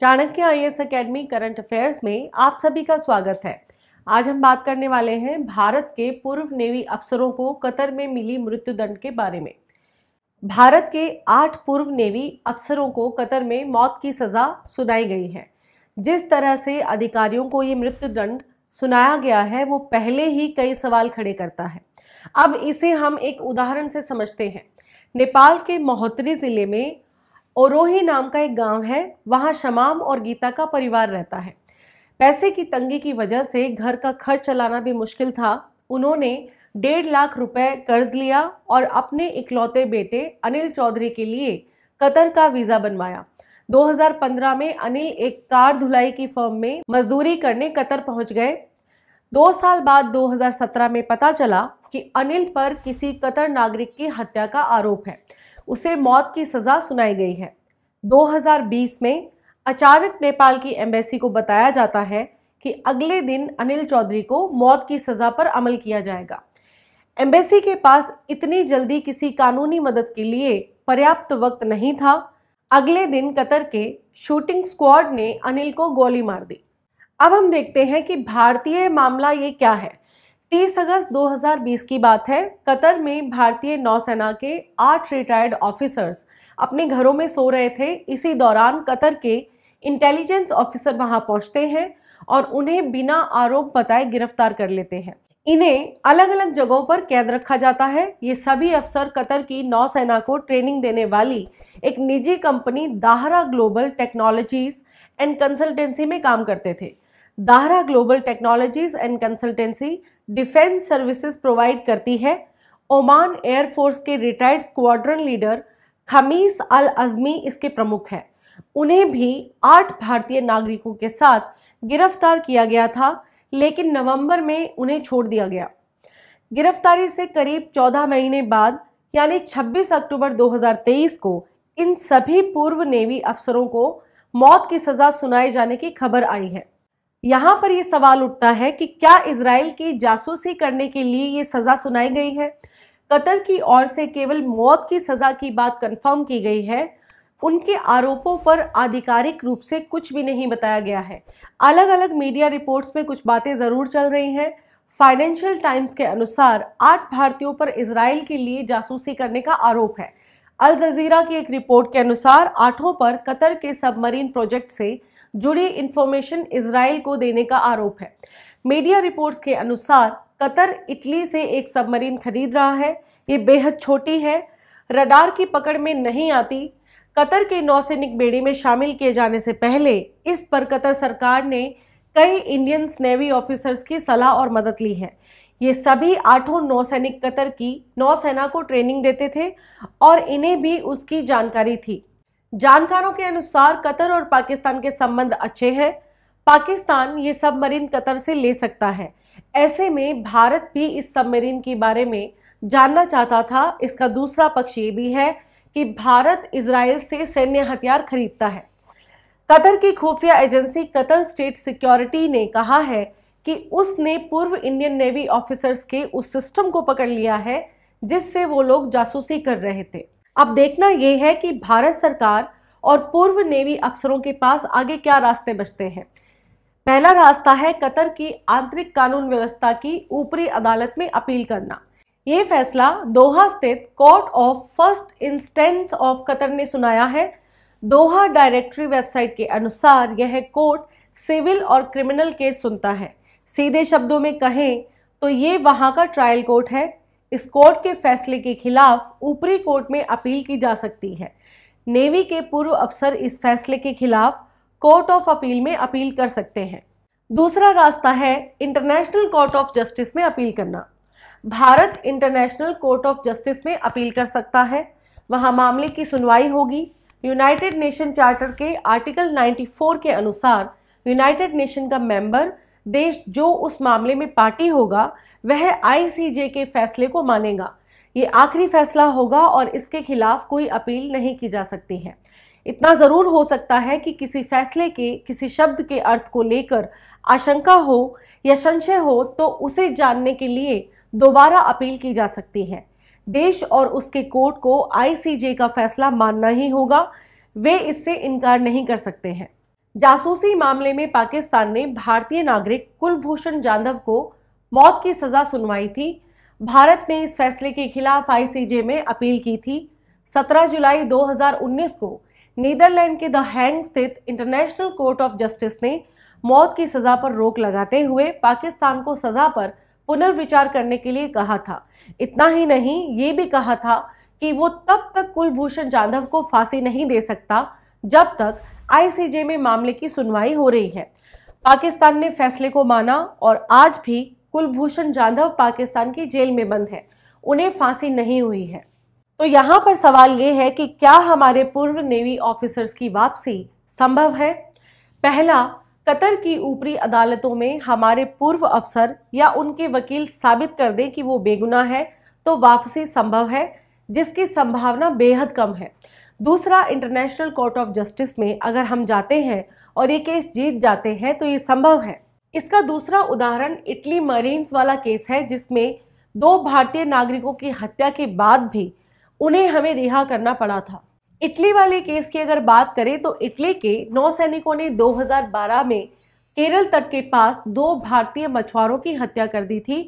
Chanakya I S academy current affairs में आप सभी का स्वागत है आज हम बात करने वाले हैं भारत के पूर्व नेवी अफसरों को कतर में मिली मृत्युदंड के बारे में भारत के आठ पूर्व नेवी अफसरों को कतर में मौत की सज़ा सुनाई गई है जिस तरह से अधिकारियों को ये मृत्युदंड सुनाया गया है वो पहले ही कई सवाल खड़े करता है अब इसे हम एक उदाहरण से समझते हैं नेपाल के महोत्री ज़िले में ओरोही नाम का एक गांव है वहां शमाम और गीता का परिवार रहता है पैसे की तंगी की वजह से घर का खर्च चलाना भी मुश्किल था उन्होंने डेढ़ लाख रुपए कर्ज लिया और अपने इकलौते बेटे अनिल चौधरी के लिए कतर का वीज़ा बनवाया 2015 में अनिल एक कार धुलाई की फर्म में मजदूरी करने कतर पहुंच गए दो साल बाद 2017 में पता चला कि अनिल पर किसी कतर नागरिक की हत्या का आरोप है उसे मौत की सज़ा सुनाई गई है 2020 में अचानक नेपाल की एम्बेसी को बताया जाता है कि अगले दिन अनिल चौधरी को मौत की सज़ा पर अमल किया जाएगा एम्बेसी के पास इतनी जल्दी किसी कानूनी मदद के लिए पर्याप्त वक्त नहीं था अगले दिन कतर के शूटिंग स्क्वाड ने अनिल को गोली मार दी अब हम देखते हैं कि भारतीय मामला ये क्या है 30 अगस्त 2020 की बात है कतर में भारतीय नौसेना के आठ रिटायर्ड ऑफिसर्स अपने घरों में सो रहे थे इसी दौरान कतर के इंटेलिजेंस ऑफिसर वहां पहुंचते हैं और उन्हें बिना आरोप बताए गिरफ्तार कर लेते हैं इन्हें अलग अलग जगहों पर कैद रखा जाता है ये सभी अफसर कतर की नौसेना को ट्रेनिंग देने वाली एक निजी company Dahra global technologies and consultancy में काम करते थे Dahra global technologies and consultancy defence services provide करती है ओमान एयरफोर्स के retired squadron leader Khamis Al Ajmi इसके प्रमुख हैं उन्हें भी आठ भारतीय नागरिकों के साथ गिरफ्तार किया गया था लेकिन नवंबर में उन्हें छोड़ दिया गया गिरफ्तारी से करीब 14 महीने बाद यानी 26 अक्टूबर 2023 को इन सभी पूर्व नेवी अफसरों को मौत की सज़ा सुनाए जाने की खबर आई है यहां पर यह सवाल उठता है कि क्या इसराइल की जासूसी करने के लिए ये सजा सुनाई गई है कतर की ओर से केवल मौत की सजा की बात कंफर्म की गई है उनके आरोपों पर आधिकारिक रूप से कुछ भी नहीं बताया गया है अलग अलग मीडिया रिपोर्ट्स में कुछ बातें ज़रूर चल रही हैं फाइनेंशियल टाइम्स के अनुसार आठ भारतीयों पर इसराइल के लिए जासूसी करने का आरोप है अल जजीरा की एक रिपोर्ट के अनुसार आठों पर कतर के सबमरीन प्रोजेक्ट से जुड़ी इन्फॉर्मेशन इसराइल को देने का आरोप है मीडिया रिपोर्ट्स के अनुसार कतर इटली से एक सबमरीन खरीद रहा है ये बेहद छोटी है रडार की पकड़ में नहीं आती कतर के नौसैनिक बेड़े में शामिल किए जाने से पहले इस पर कतर सरकार ने कई इंडियन नेवी ऑफिसर्स की सलाह और मदद ली है ये सभी आठों नौसैनिक कतर की नौसेना को ट्रेनिंग देते थे और इन्हें भी उसकी जानकारी थी जानकारों के अनुसार कतर और पाकिस्तान के संबंध अच्छे हैं पाकिस्तान ये सबमरीन कतर से ले सकता है ऐसे में भारत भी इस सबमरीन के बारे में जानना चाहता था इसका दूसरा पक्ष ये भी है कि भारत इसराइल से सैन्य हथियार खरीदता है कतर की खुफिया एजेंसी कतर स्टेट सिक्योरिटी ने कहा है कि उसने पूर्व इंडियन नेवी ऑफिसर्स के उस सिस्टम को पकड़ लिया है जिससे वो लोग जासूसी कर रहे थे अब देखना यह है कि भारत सरकार और पूर्व नेवी अफसरों के पास आगे क्या रास्ते बचते हैं पहला रास्ता है कतर की आंतरिक कानून व्यवस्था की ऊपरी अदालत में अपील करना ये फैसला दोहा स्थित court of first instance of Qatar ने सुनाया है दोहा डायरेक्टरी वेबसाइट के अनुसार यह कोर्ट सिविल और क्रिमिनल केस सुनता है सीधे शब्दों में कहें तो ये वहाँ का ट्रायल कोर्ट है इस कोर्ट के फैसले के खिलाफ ऊपरी कोर्ट में अपील की जा सकती है नेवी के पूर्व अफसर इस फैसले के खिलाफ कोर्ट ऑफ अपील में अपील कर सकते हैं दूसरा रास्ता है इंटरनेशनल कोर्ट ऑफ जस्टिस में अपील करना Bharat international court of justice में अपील कर सकता है वहां मामले की सुनवाई होगी यूनाइटेड नेशन चार्टर के आर्टिकल 94 के अनुसार यूनाइटेड नेशन का मेंबर देश जो उस मामले में पार्टी होगा वह आईसीजे के फैसले को मानेगा ये आखिरी फैसला होगा और इसके खिलाफ कोई अपील नहीं की जा सकती है इतना ज़रूर हो सकता है कि किसी फैसले के किसी शब्द के अर्थ को लेकर आशंका हो या संशय हो तो उसे जानने के लिए दोबारा अपील की जा सकती है देश और उसके कोर्ट को आईसीजे का फैसला मानना ही होगा वे इससे इनकार नहीं कर सकते हैं जासूसी मामले में पाकिस्तान ने भारतीय नागरिक कुलभूषण जाधव को मौत की सजा सुनवाई थी भारत ने इस फैसले के खिलाफ आईसीजे में अपील की थी 17 जुलाई 2019 को नीदरलैंड के द हैंग स्थित इंटरनेशनल कोर्ट ऑफ जस्टिस ने मौत की सजा पर रोक लगाते हुए पाकिस्तान को सजा पर पुनर्विचार करने के लिए कहा था इतना ही नहीं ये भी कहा था कि वो तब तक कुलभूषण जाधव को फांसी नहीं दे सकता जब तक आईसीजे में मामले की सुनवाई हो रही है पाकिस्तान ने फैसले को माना और आज भी कुलभूषण जाधव पाकिस्तान की जेल में बंद है उन्हें फांसी नहीं हुई है तो यहाँ पर सवाल ये है कि क्या हमारे पूर्व नेवी ऑफिसर्स की वापसी संभव है पहला कतर की ऊपरी अदालतों में हमारे पूर्व अफसर या उनके वकील साबित कर दें कि वो बेगुना है तो वापसी संभव है जिसकी संभावना बेहद कम है दूसरा इंटरनेशनल कोर्ट ऑफ जस्टिस में अगर हम जाते हैं और ये केस जीत जाते हैं तो ये संभव है इसका दूसरा उदाहरण इटली मरीन्स वाला केस है जिसमें दो भारतीय नागरिकों की हत्या के बाद भी उन्हें हमें रिहा करना पड़ा था इटली वाले केस की अगर बात करें तो इटली के नौ सैनिकों ने 2012 में केरल तट के पास दो भारतीय मछुआरों की हत्या कर दी थी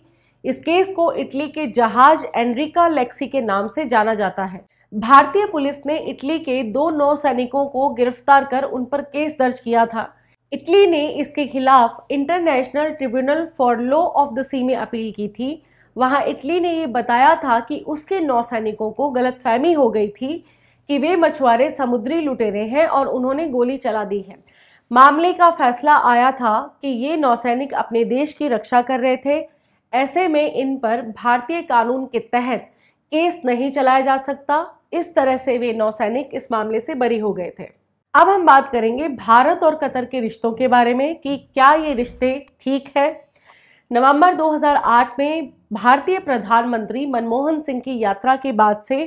इस केस को इटली के जहाज एनरिका लेक्सी के नाम से जाना जाता है भारतीय पुलिस ने इटली के दो नौ सैनिकों को गिरफ्तार कर उन पर केस दर्ज किया था इटली ने इसके खिलाफ international tribunal for law of the sea में अपील की थी वहां इटली ने ये बताया था कि उसके नौ सैनिकों को गलतफहमी हो गई थी कि वे मछुआरे समुद्री लुटेरे हैं और उन्होंने गोली चला दी है मामले का फैसला आया था कि ये नौसैनिक अपने देश की रक्षा कर रहे थे ऐसे में इन पर भारतीय कानून के तहत केस नहीं चलाया जा सकता इस तरह से वे नौसैनिक इस मामले से बरी हो गए थे अब हम बात करेंगे भारत और कतर के रिश्तों के बारे में कि क्या ये रिश्ते ठीक है नवंबर 2008 में भारतीय प्रधानमंत्री मनमोहन सिंह की यात्रा के बाद से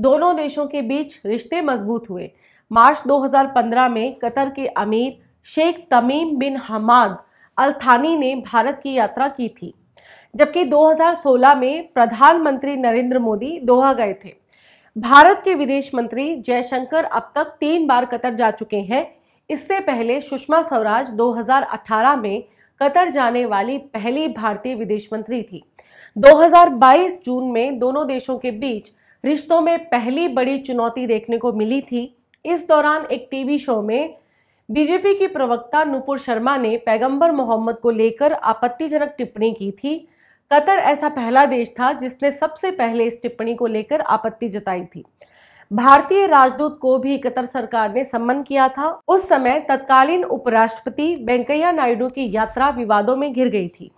दोनों देशों के बीच रिश्ते मजबूत हुए मार्च 2015 में कतर के अमीर शेख तमीम बिन हमाद अल थानी ने भारत की यात्रा की थी जबकि 2016 में प्रधानमंत्री नरेंद्र मोदी दोहा गए थे भारत के विदेश मंत्री जयशंकर अब तक तीन बार कतर जा चुके हैं इससे पहले सुषमा स्वराज 2018 में कतर जाने वाली पहली भारतीय विदेश मंत्री थी 2022 जून में दोनों देशों के बीच रिश्तों में पहली बड़ी चुनौती देखने को मिली थी इस दौरान एक टीवी शो में बीजेपी की प्रवक्ता नुपुर शर्मा ने पैगंबर मोहम्मद को लेकर आपत्तिजनक टिप्पणी की थी कतर ऐसा पहला देश था जिसने सबसे पहले इस टिप्पणी को लेकर आपत्ति जताई थी भारतीय राजदूत को भी कतर सरकार ने सम्मन किया था उस समय तत्कालीन उपराष्ट्रपति वेंकैया नायडू की यात्रा विवादों में घिर गई थी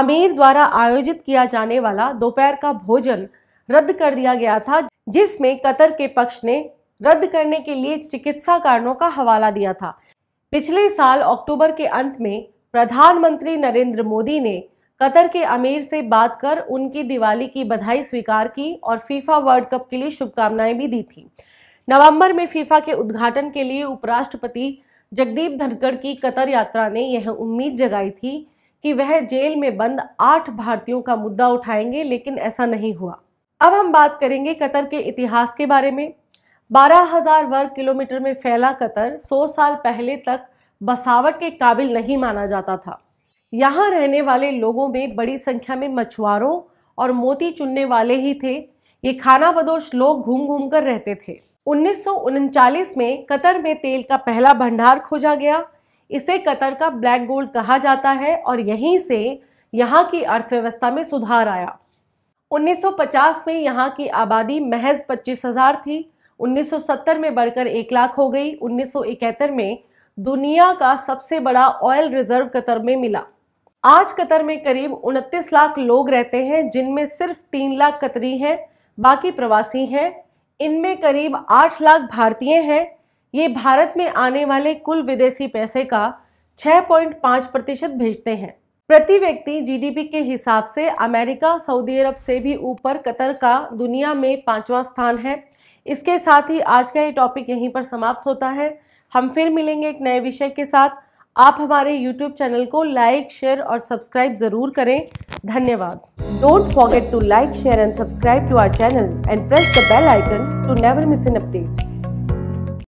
आमिर द्वारा आयोजित किया जाने वाला दोपहर का भोजन रद्द कर दिया गया था जिसमें कतर के पक्ष ने रद्द करने के लिए चिकित्सा कारणों का हवाला दिया था पिछले साल अक्टूबर के अंत में प्रधानमंत्री नरेंद्र मोदी ने कतर के अमीर से बात कर उनकी दिवाली की बधाई स्वीकार की और फीफा वर्ल्ड कप के लिए शुभकामनाएं भी दी थी नवंबर में फीफा के उद्घाटन के लिए उपराष्ट्रपति जगदीप धनखड़ की कतर यात्रा ने यह उम्मीद जगाई थी कि वह जेल में बंद आठ भारतीयों का मुद्दा उठाएंगे लेकिन ऐसा नहीं हुआ अब हम बात करेंगे कतर के इतिहास के बारे में 12,000 वर्ग किलोमीटर में फैला कतर 100 साल पहले तक बसावट के काबिल नहीं माना जाता था यहाँ रहने वाले लोगों में बड़ी संख्या में मछुआरों और मोती चुनने वाले ही थे ये खाना बदोश लोग घूम घूम कर रहते थे उन्नीस में कतर में तेल का पहला भंडार खोजा गया इसे कतर का ब्लैक गोल्ड कहा जाता है और यहीं से यहाँ की अर्थव्यवस्था में सुधार आया 1950 में यहाँ की आबादी महज पच्चीस हजार थी 1970 में बढ़कर एक लाख हो गई 1971 में दुनिया का सबसे बड़ा ऑयल रिजर्व कतर में मिला आज कतर में करीब उनतीस लाख लोग रहते हैं जिनमें सिर्फ तीन लाख कतरी हैं बाकी प्रवासी हैं इनमें करीब आठ लाख भारतीय हैं ये भारत में आने वाले कुल विदेशी पैसे का 6.5 प्रतिशत भेजते हैं प्रति व्यक्ति जीडीपी के हिसाब से अमेरिका सऊदी अरब से भी ऊपर कतर का दुनिया में पांचवा स्थान है इसके साथ ही आज का ये टॉपिक यहीं पर समाप्त होता है हम फिर मिलेंगे एक नए विषय के साथ आप हमारे YouTube चैनल को लाइक शेयर और सब्सक्राइब ज़रूर करें धन्यवाद don't forget to like share and subscribe to our channel and press the bell icon to never miss an update